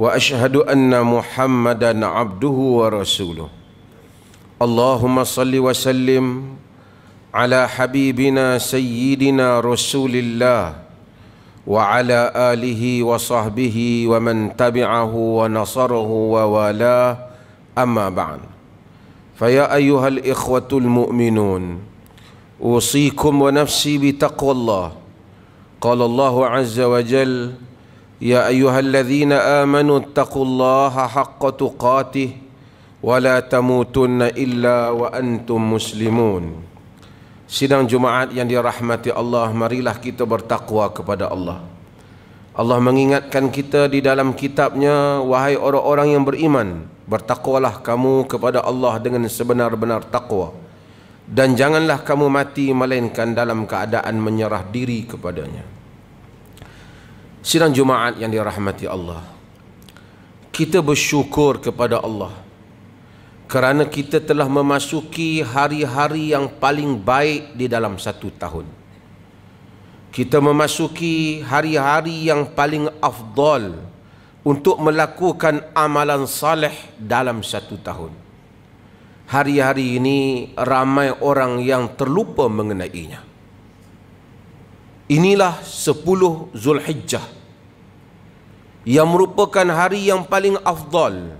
واشهد ان محمدا عبده ورسوله اللهم صل وسلم على حبيبنا سيدنا رسول الله وعلى اله وصحبه ومن تبعه ونصره ووالاه اما بعد فيا ايها الاخوه المؤمنون اوصيكم ونفسي بتقوى الله قال الله عز وجل يا أيها الذين آمنوا اتقوا الله حق تقاته ولا تموتون إلا وأنتم مسلمون Sidang Jumaat yang dirahmati Allah, marilah kita bertakwa kepada Allah. Allah mengingatkan kita di dalam kitabnya, wahai orang-orang yang beriman, bertakwalah kamu kepada Allah dengan sebenar-benar takwa. Dan janganlah kamu mati melainkan dalam keadaan menyerah diri kepadanya. Sidang Jumaat yang dirahmati Allah Kita bersyukur kepada Allah Kerana kita telah memasuki hari-hari yang paling baik di dalam satu tahun Kita memasuki hari-hari yang paling afdal Untuk melakukan amalan saleh dalam satu tahun Hari-hari ini ramai orang yang terlupa mengenainya Inilah sepuluh Zulhijjah yang merupakan hari yang paling afdal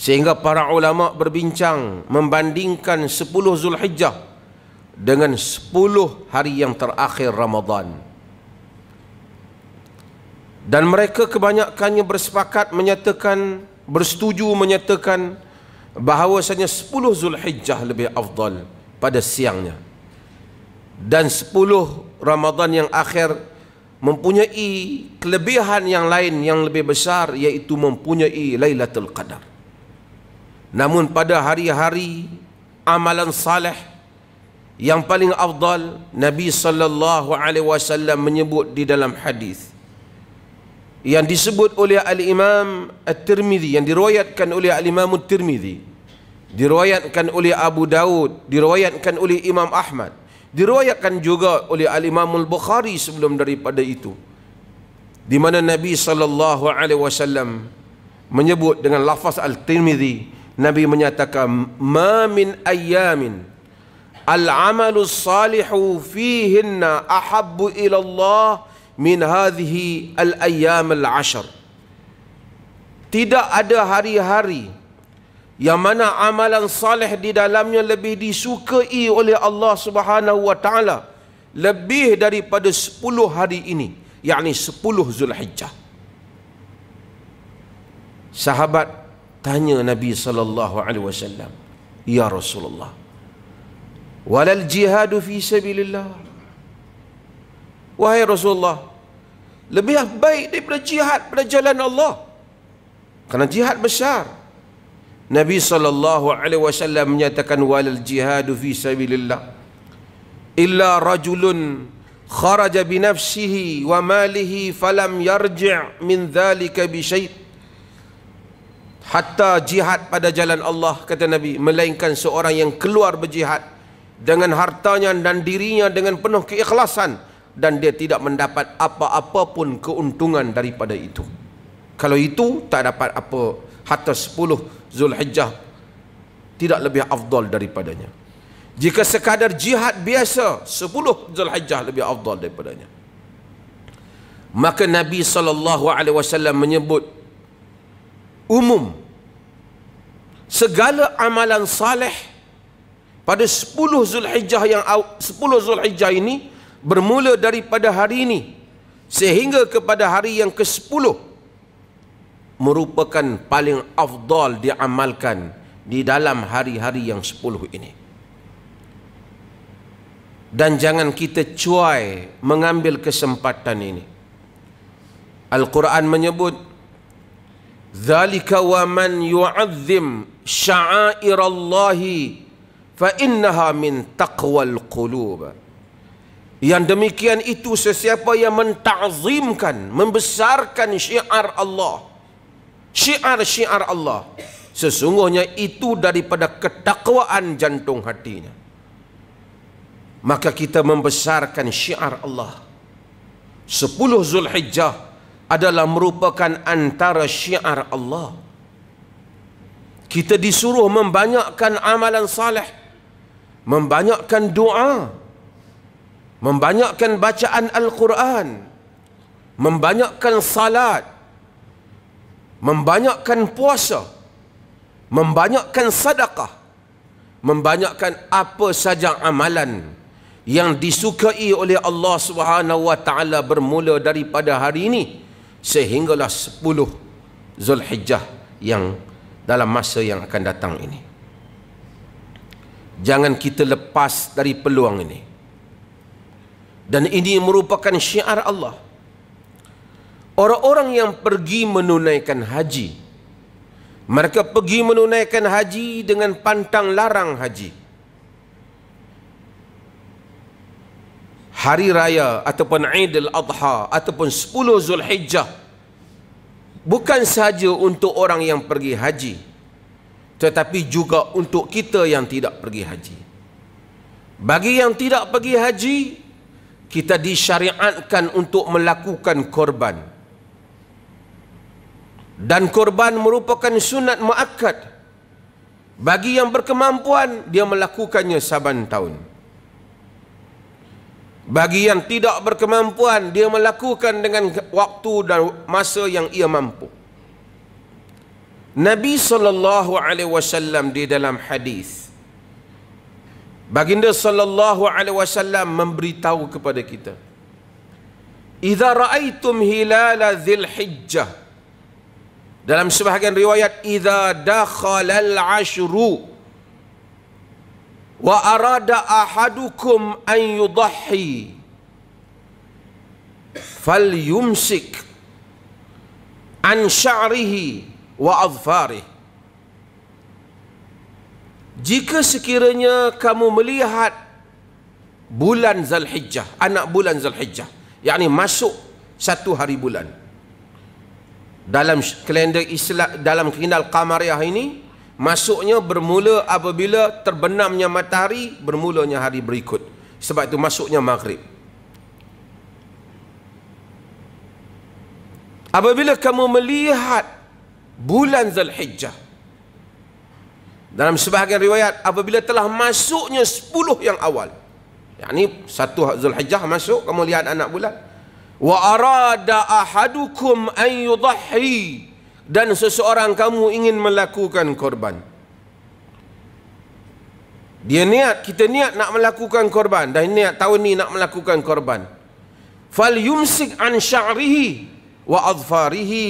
sehingga para ulama berbincang membandingkan sepuluh Zulhijjah dengan sepuluh hari yang terakhir Ramadhan dan mereka kebanyakannya bersepakat menyatakan bersetuju menyatakan bahawasanya sepuluh Zulhijjah lebih afdal pada siangnya dan sepuluh Ramadan yang akhir mempunyai kelebihan yang lain yang lebih besar yaitu mempunyai Lailatul Qadar. Namun pada hari-hari amalan saleh yang paling afdal Nabi sallallahu alaihi wasallam menyebut di dalam hadis yang disebut oleh al-Imam At-Tirmizi yang diriwayatkan oleh al-Imam At-Tirmizi diriwayatkan oleh Abu Daud diriwayatkan oleh Imam Ahmad diriwayatkan juga oleh al-Imam al-Bukhari sebelum daripada itu di mana Nabi sallallahu alaihi wasallam menyebut dengan lafaz al-Tirmizi Nabi menyatakan ma min ayamin al amal salihu fihinna ahabbu ila Allah min hadhihi al-ayyam al-ashr tidak ada hari-hari yang mana amalan salih di dalamnya lebih disukai oleh Allah Subhanahu wa taala lebih daripada 10 hari ini yakni 10 Zulhijjah Sahabat tanya Nabi sallallahu alaihi wasallam ya Rasulullah walal jihadu fi sabilillah wahai Rasulullah lebih baik daripada jihad pada jalan Allah kerana jihad besar Nabi sallallahu alaihi wasallam menyatakan walal jihadu fi sabilillah illa rajulun kharaja bi nafsihi wa malihi falam yarji' min dhalika bi syait hatta jihad pada jalan Allah kata Nabi melainkan seorang yang keluar berjihad dengan hartanya dan dirinya dengan penuh keikhlasan dan dia tidak mendapat apa-apa pun keuntungan daripada itu kalau itu tak dapat apa hatta sepuluh Zulhijjah tidak lebih afdal daripadanya. Jika sekadar jihad biasa 10 Zulhijjah lebih afdal daripadanya. Maka Nabi saw menyebut umum segala amalan saleh pada 10 Zulhijjah yang 10 Zulhijjah ini bermula daripada hari ini sehingga kepada hari yang ke-10 merupakan paling afdal diamalkan di dalam hari-hari yang sepuluh ini. Dan jangan kita cuai mengambil kesempatan ini. Al-Quran menyebut, ذَلِكَ وَمَنْ يُعَذِّمْ شَعَائِرَ اللَّهِ فَإِنَّهَا مِنْ تَقْوَى qulub yang demikian itu sesiapa yang mentazimkan, membesarkan syiar Allah, syiar-syiar Allah sesungguhnya itu daripada ketakwaan jantung hatinya maka kita membesarkan syiar Allah Sepuluh Zulhijjah adalah merupakan antara syiar Allah kita disuruh membanyakkan amalan salih membanyakkan doa membanyakkan bacaan Al-Quran membanyakkan salat membanyakkan puasa, membanyakkan sadaqah, membanyakkan apa saja amalan yang disukai oleh Allah Swt wa taala bermula daripada hari ini sehinggalah 10 Zulhijjah yang dalam masa yang akan datang ini. Jangan kita lepas dari peluang ini. Dan ini merupakan syiar Allah orang-orang yang pergi menunaikan haji mereka pergi menunaikan haji dengan pantang larang haji hari raya ataupun idul Adha ataupun 10 Zulhijjah bukan sahaja untuk orang yang pergi haji tetapi juga untuk kita yang tidak pergi haji bagi yang tidak pergi haji kita disyariatkan untuk melakukan korban dan korban merupakan sunat muakad bagi yang berkemampuan dia melakukannya saban tahun bagi yang tidak berkemampuan dia melakukan dengan waktu dan masa yang ia mampu Nabi saw di dalam hadis Baginda sallallahu alaihi wasallam memberitahu kepada kita Idza ra'aitum hilala dhil hijjah dalam sebahagian riwayat idza dakhalal ashru wa arada ahadukum an fal yumsik an sya'rihi wa azfarih. Jika sekiranya kamu melihat bulan Zulhijjah, anak bulan Zulhijjah, yakni masuk satu hari bulan dalam kalender Islam dalam kinal qamariah ini masuknya bermula apabila terbenamnya matahari bermulanya hari berikut sebab itu masuknya maghrib apabila kamu melihat bulan Zulhijjah dalam sebahagian riwayat apabila telah masuknya 10 yang awal yakni satu Zulhijjah masuk kamu lihat anak bulan wa arada ahadukum an yudhi dan seseorang kamu ingin melakukan korban dia niat kita niat nak melakukan korban dah niat tahun ni nak melakukan korban fal yumsik an sya'rihi wa adfarihi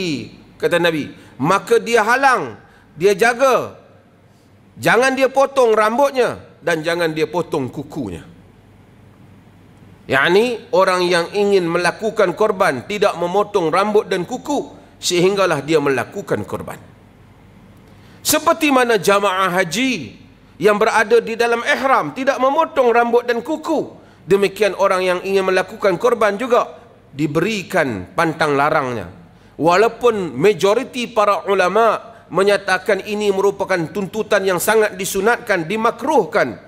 kata nabi maka dia halang dia jaga jangan dia potong rambutnya dan jangan dia potong kukunya yakni orang yang ingin melakukan korban tidak memotong rambut dan kuku sehinggalah dia melakukan korban seperti mana jamaah haji yang berada di dalam ihram tidak memotong rambut dan kuku demikian orang yang ingin melakukan korban juga diberikan pantang larangnya walaupun majoriti para ulama menyatakan ini merupakan tuntutan yang sangat disunatkan dimakruhkan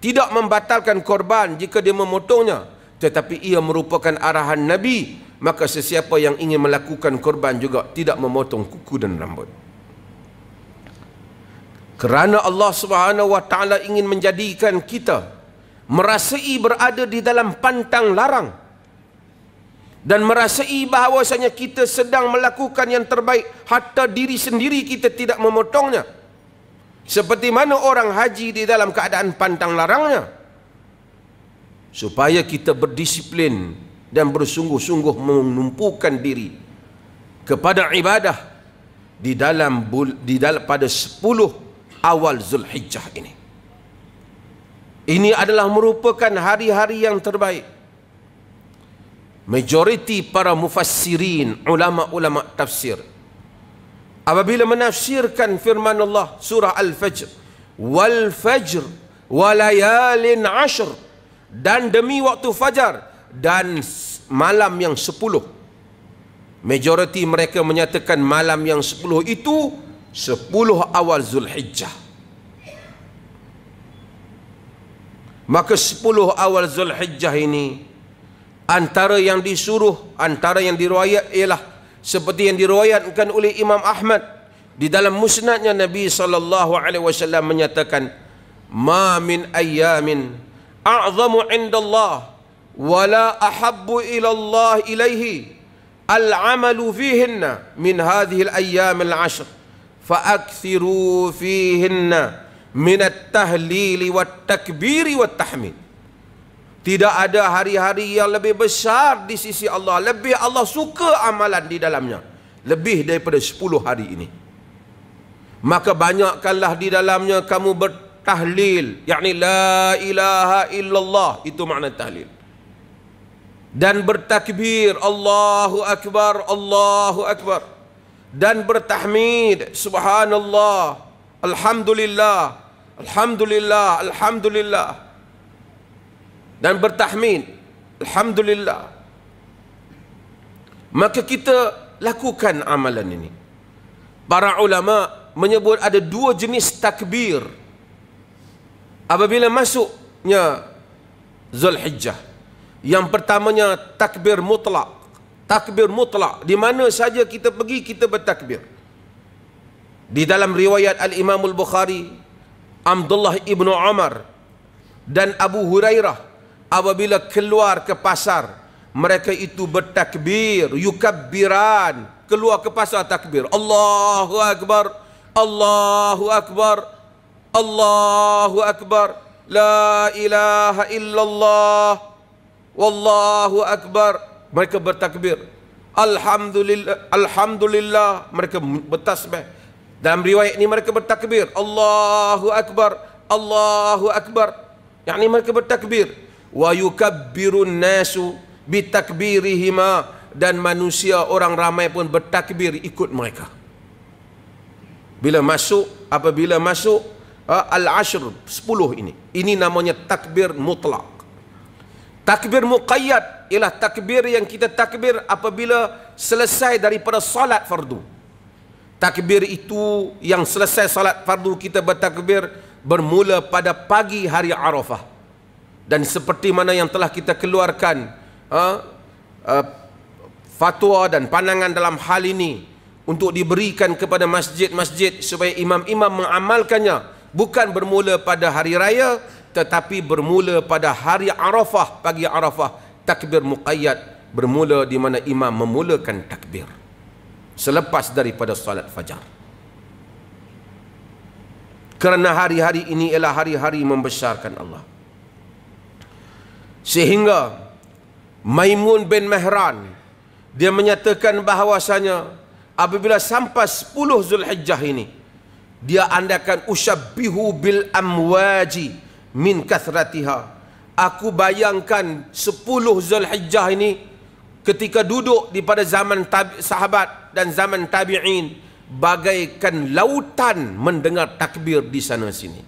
tidak membatalkan korban jika dia memotongnya tetapi ia merupakan arahan Nabi maka sesiapa yang ingin melakukan korban juga tidak memotong kuku dan rambut kerana Allah Subhanahu wa taala ingin menjadikan kita merasai berada di dalam pantang larang dan merasai bahawasanya kita sedang melakukan yang terbaik hatta diri sendiri kita tidak memotongnya seperti mana orang haji di dalam keadaan pantang larangnya supaya kita berdisiplin dan bersungguh-sungguh menumpukan diri kepada ibadah di dalam di dalam pada 10 awal Zulhijjah ini. Ini adalah merupakan hari-hari yang terbaik. Majoriti para mufassirin, ulama-ulama tafsir apabila menafsirkan firman Allah surah Al-Fajr, "Wal fajr wa layalin 'ashr" dan demi waktu fajar dan malam yang sepuluh majoriti mereka menyatakan malam yang sepuluh itu sepuluh awal Zulhijjah maka sepuluh awal Zulhijjah ini antara yang disuruh antara yang diruayat ialah seperti yang diruayatkan oleh Imam Ahmad di dalam musnadnya Nabi SAW menyatakan ma min ayyamin a'zamu indallah wa la ahabbu ila Allah ilayhi al'amalu fihinna min hadhihi al-ayyam al-'ashr fa'akthiru fihinna min at-tahlil wa at-takbir wa at-tahmid tidak ada hari-hari yang lebih besar di sisi Allah lebih Allah suka amalan di dalamnya lebih daripada 10 hari ini maka banyakkanlah di dalamnya kamu ber tahlil yakni la ilaha illallah itu makna tahlil dan bertakbir Allahu akbar Allahu akbar dan bertahmid subhanallah alhamdulillah alhamdulillah alhamdulillah dan bertahmid alhamdulillah maka kita lakukan amalan ini para ulama menyebut ada dua jenis takbir apabila masuknya Zulhijjah yang pertamanya takbir mutlak takbir mutlak di mana saja kita pergi kita bertakbir di dalam riwayat al-Imam al-Bukhari Abdullah ibn Umar dan Abu Hurairah apabila keluar ke pasar mereka itu bertakbir yukabbiran keluar ke pasar takbir Allahu akbar Allahu akbar Allahu Akbar La ilaha illallah Wallahu Akbar Mereka bertakbir Alhamdulillah Alhamdulillah Mereka bertasbih Dalam riwayat ini mereka bertakbir Allahu Akbar Allahu Akbar Yang ini mereka bertakbir Wa yukabbirun nasu Bitakbirihima Dan manusia orang ramai pun bertakbir ikut mereka Bila masuk Apabila masuk Ha, Al-Ashr 10 ini Ini namanya takbir mutlak Takbir muqayyad Ialah takbir yang kita takbir apabila Selesai daripada salat fardu Takbir itu yang selesai salat fardu kita bertakbir Bermula pada pagi hari Arafah Dan seperti mana yang telah kita keluarkan ha, uh, Fatwa dan pandangan dalam hal ini Untuk diberikan kepada masjid-masjid Supaya imam-imam mengamalkannya bukan bermula pada hari raya tetapi bermula pada hari Arafah pagi Arafah takbir muqayyad bermula di mana imam memulakan takbir selepas daripada solat fajar kerana hari-hari ini ialah hari-hari membesarkan Allah sehingga Maimun bin Mehran dia menyatakan bahawasanya apabila sampai 10 Zulhijjah ini dia andakan usyabbihu bil amwaji min kathratiha aku bayangkan 10 Zulhijjah ini ketika duduk di pada zaman sahabat dan zaman tabi'in bagaikan lautan mendengar takbir di sana sini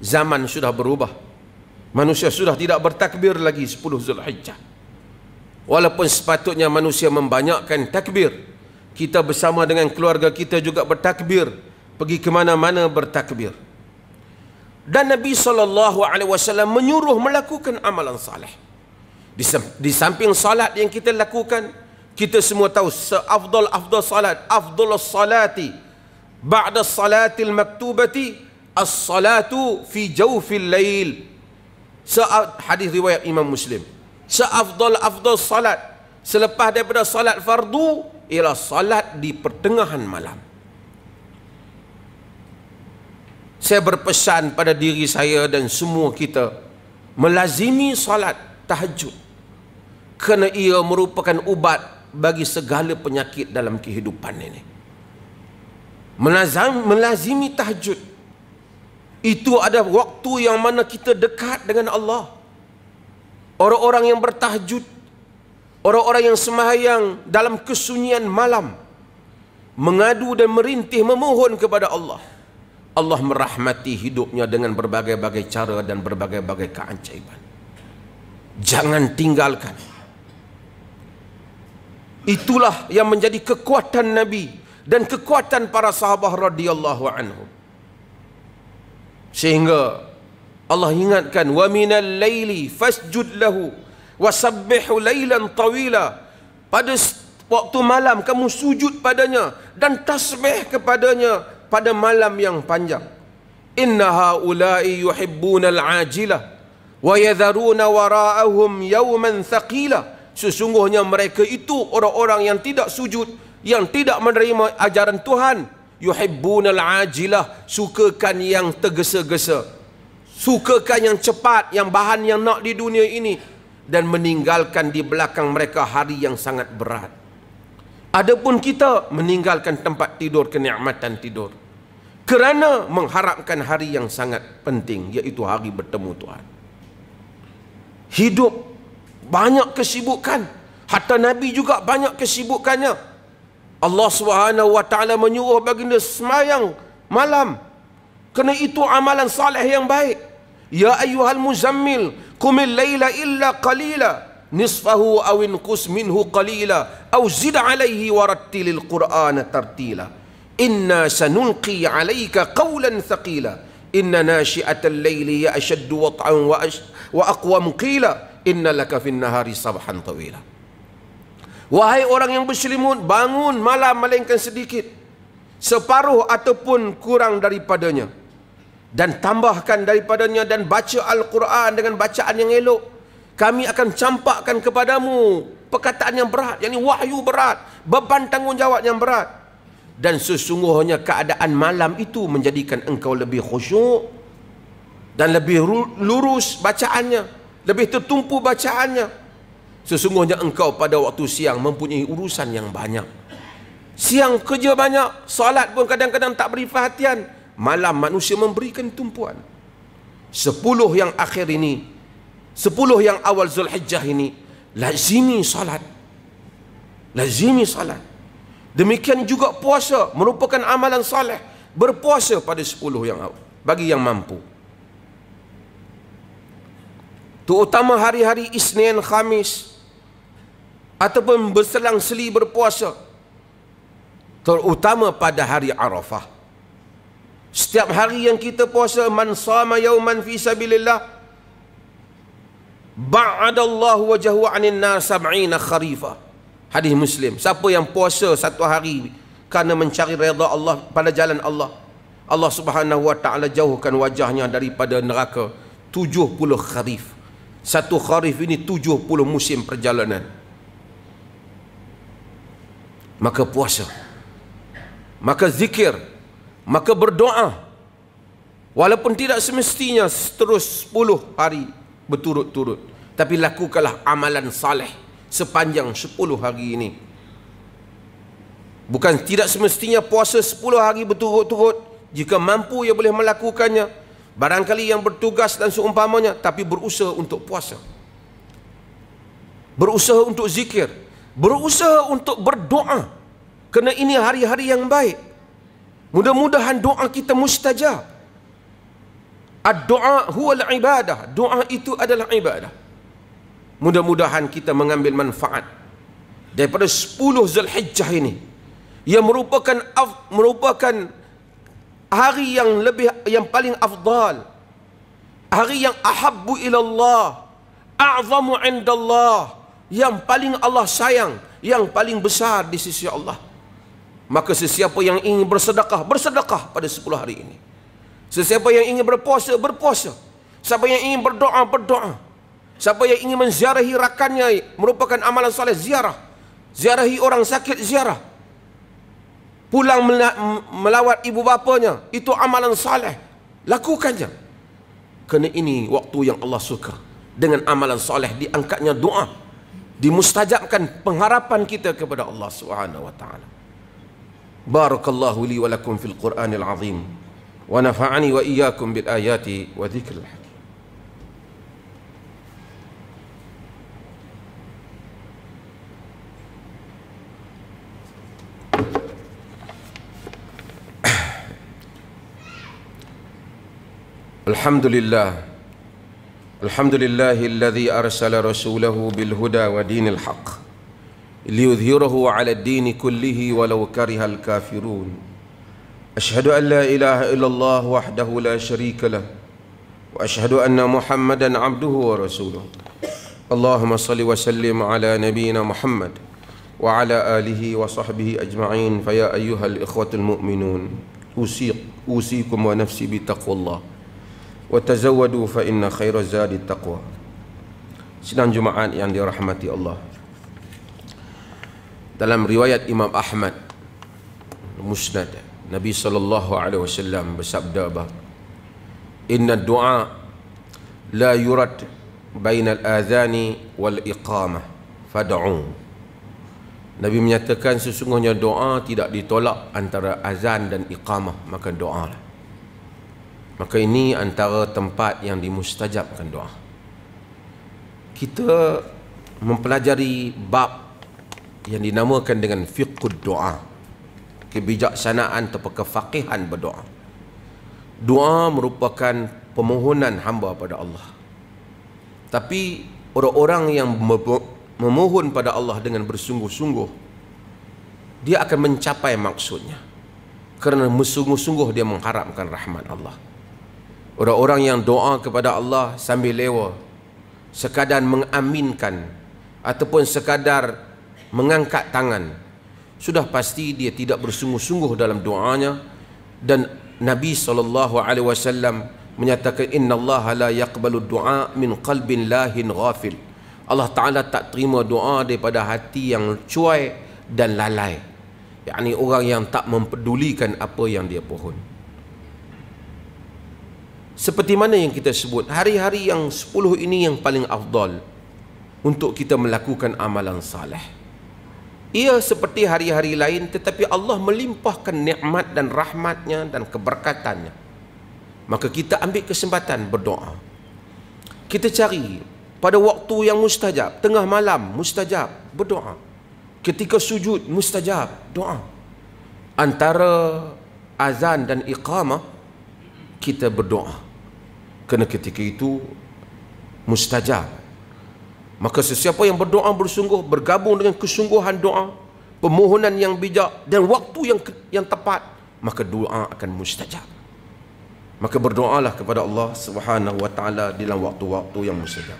zaman sudah berubah manusia sudah tidak bertakbir lagi 10 Zulhijjah walaupun sepatutnya manusia membanyakkan takbir kita bersama dengan keluarga kita juga bertakbir pergi ke mana-mana bertakbir dan Nabi SAW menyuruh melakukan amalan salih di samping salat yang kita lakukan kita semua tahu seafdal afdal salat afdal salati ba'da salatil maktubati as-salatu fi jawfil lail hadis riwayat Imam Muslim seafdal afdal salat selepas daripada salat fardu ialah salat di pertengahan malam saya berpesan pada diri saya dan semua kita melazimi salat tahajud kerana ia merupakan ubat bagi segala penyakit dalam kehidupan ini melazimi, melazimi tahajud itu ada waktu yang mana kita dekat dengan Allah orang-orang yang bertahajud orang-orang yang semahayang dalam kesunyian malam mengadu dan merintih memohon kepada Allah Allah merahmati hidupnya dengan berbagai-bagai cara dan berbagai-bagai keancaiban. Jangan tinggalkan. Itulah yang menjadi kekuatan Nabi dan kekuatan para sahabat radhiyallahu anhu. Sehingga Allah ingatkan wa minal laili fasjud lahu wasabbihu lailan tawila pada waktu malam kamu sujud padanya dan tasbih kepadanya pada malam yang panjang inna haula'i yuhibbuna al-ajila wa yadharuna wara'ahum yawman thaqila sesungguhnya mereka itu orang-orang yang tidak sujud yang tidak menerima ajaran Tuhan yuhibbuna al-ajila sukakan yang tergesa-gesa sukakan yang cepat yang bahan yang nak di dunia ini dan meninggalkan di belakang mereka hari yang sangat berat Adapun kita meninggalkan tempat tidur kenikmatan tidur kerana mengharapkan hari yang sangat penting iaitu hari bertemu Tuhan. Hidup banyak kesibukan. Hatta Nabi juga banyak kesibukannya. Allah Subhanahu wa taala menyuruh baginda semayang malam. Kerana itu amalan saleh yang baik. Ya ayyuhal muzammil, kumil laila illa qalila nisfahu aw inqus minhu qalila aw zid alayhi wa rattilil qur'ana tartila inna sanulqi alayka qawlan thaqila inna al layli ya ashadd wat'an wa ash wa aqwa qila inna laka fin nahari sabhan tawila wahai orang yang berselimut bangun malam melainkan sedikit separuh ataupun kurang daripadanya dan tambahkan daripadanya dan baca al-Quran dengan bacaan yang elok kami akan campakkan kepadamu perkataan yang berat yang ini wahyu berat beban tanggungjawab yang berat dan sesungguhnya keadaan malam itu menjadikan engkau lebih khusyuk dan lebih lurus bacaannya lebih tertumpu bacaannya sesungguhnya engkau pada waktu siang mempunyai urusan yang banyak siang kerja banyak salat pun kadang-kadang tak beri perhatian malam manusia memberikan tumpuan sepuluh yang akhir ini Sepuluh yang awal Zulhijjah ini lazimi salat lazimi salat demikian juga puasa merupakan amalan salih berpuasa pada sepuluh yang awal bagi yang mampu terutama hari-hari Isnin Khamis ataupun berselang seli berpuasa terutama pada hari Arafah setiap hari yang kita puasa man sama yauman fisa bilillah ba'adallahu wajhu 'anil nar sabina kharifa hadis muslim siapa yang puasa satu hari kerana mencari redha Allah pada jalan Allah Allah Subhanahu wa taala jauhkan wajahnya daripada neraka 70 kharif satu kharif ini 70 musim perjalanan maka puasa maka zikir maka berdoa walaupun tidak semestinya terus 10 hari berturut-turut tapi lakukanlah amalan saleh sepanjang 10 hari ini bukan tidak semestinya puasa 10 hari berturut-turut jika mampu ia boleh melakukannya barangkali yang bertugas dan seumpamanya tapi berusaha untuk puasa berusaha untuk zikir berusaha untuk berdoa kerana ini hari-hari yang baik mudah-mudahan doa kita mustajab Ad-du'a huwa al-ibadah. Doa itu adalah ibadah. Mudah-mudahan kita mengambil manfaat daripada 10 Zulhijjah ini yang merupakan merupakan hari yang lebih yang paling afdal. Hari yang ahabbu ila Allah, a'zamu indallah, yang paling Allah sayang, yang paling besar di sisi Allah. Maka sesiapa yang ingin bersedekah, bersedekah pada 10 hari ini. Sesiapa yang ingin berpuasa, berpuasa. Siapa yang ingin berdoa, berdoa. Siapa yang ingin menziarahi rakannya merupakan amalan soleh ziarah. Ziarahi orang sakit ziarah. Pulang melawat ibu bapanya, itu amalan soleh. Lakukannya. Kerana ini waktu yang Allah suka. Dengan amalan soleh diangkatnya doa. Dimustajabkan pengharapan kita kepada Allah Subhanahu wa taala. Barakallahu li wa lakum fil Qur'anil 'azim. ونفعني وإياكم بالآيات وذكر الحكيم الحمد لله الحمد لله الذي أرسل رسوله بالهدى ودين الحق ليظهره على الدين كله ولو كره الكافرون أشهد أن لا إله إلا الله وحده لا شريك له وأشهد أن محمدا عبده ورسوله اللهم صل وسلم على نبينا محمد وعلى آله وصحبه أجمعين فيا أيها الإخوة المؤمنون أوصيك أوصيكم ونفسي بتقوى الله وتزودوا فإن خير الزاد التقوى سنان جمعة يعني رحمة الله dalam riwayat Imam Ahmad Musnad Nabi sallallahu alaihi wasallam bersabda bahawa inna doa la yurat baina al-adhani wal iqamah fad'u Nabi menyatakan sesungguhnya doa tidak ditolak antara azan dan iqamah maka doa lah. maka ini antara tempat yang dimustajabkan doa kita mempelajari bab yang dinamakan dengan fiqhud doa kebijaksanaan atau kefakihan berdoa. Doa merupakan pemohonan hamba pada Allah. Tapi orang-orang yang memohon pada Allah dengan bersungguh-sungguh dia akan mencapai maksudnya. Kerana bersungguh-sungguh dia mengharapkan rahmat Allah. Orang-orang yang doa kepada Allah sambil lewa sekadar mengaminkan ataupun sekadar mengangkat tangan sudah pasti dia tidak bersungguh-sungguh dalam doanya dan Nabi sallallahu alaihi wasallam menyatakan innallaha la yaqbalu du'a min qalbin lahin ghafil Allah taala tak terima doa daripada hati yang cuai dan lalai yakni orang yang tak mempedulikan apa yang dia pohon seperti mana yang kita sebut hari-hari yang 10 ini yang paling afdal untuk kita melakukan amalan salih ia seperti hari-hari lain tetapi Allah melimpahkan nikmat dan rahmatnya dan keberkatannya maka kita ambil kesempatan berdoa kita cari pada waktu yang mustajab tengah malam mustajab berdoa ketika sujud mustajab doa antara azan dan iqamah kita berdoa Kena ketika itu mustajab Maka sesiapa yang berdoa bersungguh bergabung dengan kesungguhan doa, pemohonan yang bijak dan waktu yang yang tepat, maka doa akan mustajab. Maka berdoalah kepada Allah Subhanahu wa taala dalam waktu-waktu yang mustajab.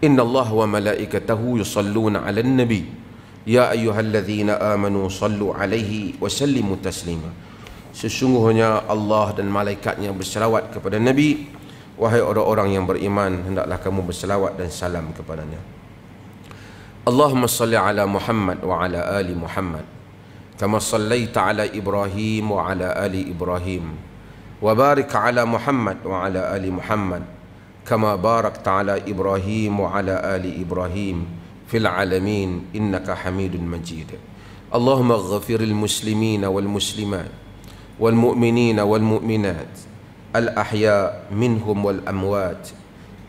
Inna Allah wa malaikatahu yusalluna 'alan nabi. Ya ayyuhalladzina amanu sallu 'alaihi wa sallimu taslima. Sesungguhnya Allah dan malaikatnya berserawat kepada Nabi Wahai orang-orang yang beriman Hendaklah kamu berselawat dan salam kepadanya Allahumma salli ala Muhammad wa ala ali Muhammad Kama sallaita ala Ibrahim wa ala ali Ibrahim Wa barik ala Muhammad wa ala ali Muhammad Kama barak ta'ala Ibrahim wa ala ali Ibrahim Fil alamin innaka hamidun majid Allahumma ghafiril muslimina wal muslimat Wal mu'minina wal mu'minat al-ahya minhum wal amwat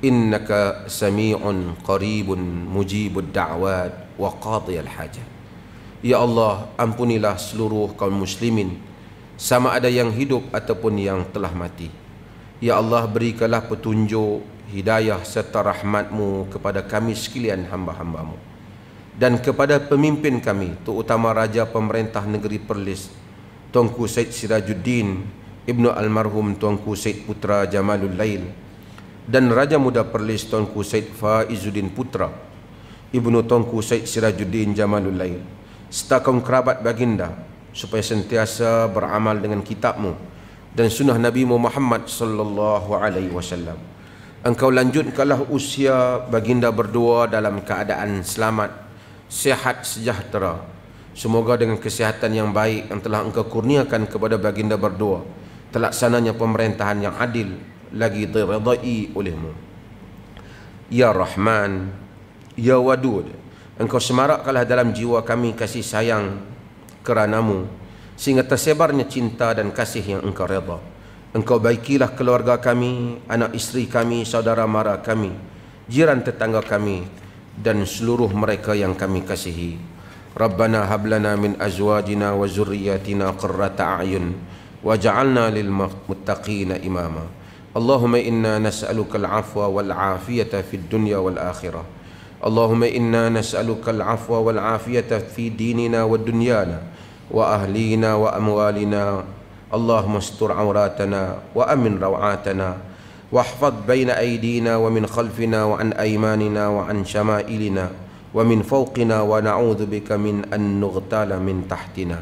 innaka sami'un qaribun mujibud da'wat wa qadhi al hajat ya allah ampunilah seluruh kaum muslimin sama ada yang hidup ataupun yang telah mati ya allah berikanlah petunjuk hidayah serta rahmatmu kepada kami sekalian hamba-hambamu dan kepada pemimpin kami terutama raja pemerintah negeri perlis tongku said sirajuddin Ibnu Almarhum Tuanku Said Putra Jamalul Lail dan Raja Muda Perlis Tuanku Said Faizuddin Putra Ibnu Tuanku Said Sirajuddin Jamalul Lail Setakam kerabat baginda supaya sentiasa beramal dengan kitabmu dan sunnah Nabi Muhammad sallallahu alaihi wasallam. Engkau lanjutkanlah usia baginda berdua dalam keadaan selamat, sehat sejahtera. Semoga dengan kesihatan yang baik yang telah engkau kurniakan kepada baginda berdua terlaksananya pemerintahan yang adil lagi diridai olehmu Ya Rahman Ya Wadud Engkau semarakkanlah dalam jiwa kami kasih sayang keranamu sehingga tersebarnya cinta dan kasih yang engkau redha Engkau baikilah keluarga kami, anak isteri kami, saudara mara kami, jiran tetangga kami dan seluruh mereka yang kami kasihi. Rabbana hablana min azwajina wa zurriyyatina qurrata a'yun واجعلنا للمتقين إماما اللهم إنا نسألك العفو والعافية في الدنيا والآخرة اللهم إنا نسألك العفو والعافية في ديننا ودنيانا وأهلينا وأموالنا اللهم استر عوراتنا وأمن روعاتنا واحفظ بين أيدينا ومن خلفنا وعن أيماننا وعن شمائلنا ومن فوقنا ونعوذ بك من أن نغتال من تحتنا